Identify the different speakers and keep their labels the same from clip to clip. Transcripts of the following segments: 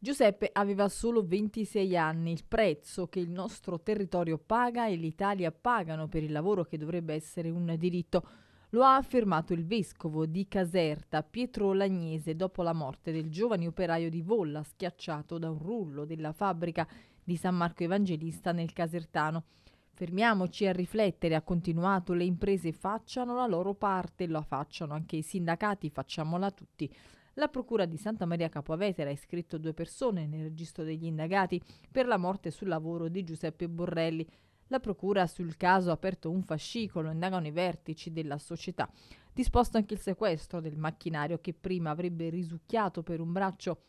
Speaker 1: Giuseppe aveva solo 26 anni. Il prezzo che il nostro territorio paga e l'Italia pagano per il lavoro che dovrebbe essere un diritto. Lo ha affermato il vescovo di Caserta, Pietro Lagnese, dopo la morte del giovane operaio di Volla schiacciato da un rullo della fabbrica di San Marco Evangelista nel Casertano. Fermiamoci a riflettere, ha continuato, le imprese facciano la loro parte, lo facciano anche i sindacati, facciamola tutti la Procura di Santa Maria Capoavetera ha iscritto due persone nel registro degli indagati per la morte sul lavoro di Giuseppe Borrelli. La Procura sul caso ha aperto un fascicolo, indagano i vertici della società. Disposto anche il sequestro del macchinario che prima avrebbe risucchiato per un braccio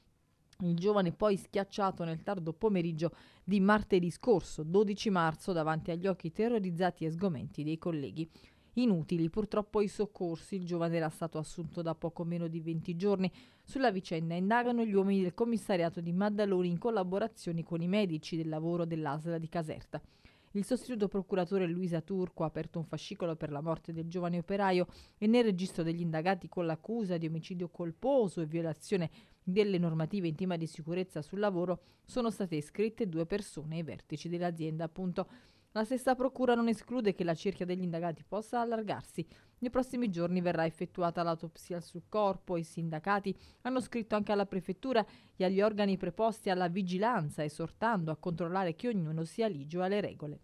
Speaker 1: il giovane poi schiacciato nel tardo pomeriggio di martedì scorso, 12 marzo, davanti agli occhi terrorizzati e sgomenti dei colleghi. Inutili purtroppo i soccorsi, il giovane era stato assunto da poco meno di 20 giorni. Sulla vicenda indagano gli uomini del commissariato di Maddaloni in collaborazione con i medici del lavoro dell'Asla di Caserta. Il sostituto procuratore Luisa Turco ha aperto un fascicolo per la morte del giovane operaio e nel registro degli indagati con l'accusa di omicidio colposo e violazione delle normative in tema di sicurezza sul lavoro sono state iscritte due persone ai vertici dell'azienda. Appunto. La stessa procura non esclude che la cerchia degli indagati possa allargarsi. Nei prossimi giorni verrà effettuata l'autopsia sul corpo. I sindacati hanno scritto anche alla prefettura e agli organi preposti alla vigilanza, esortando a controllare che ognuno sia ligio alle regole.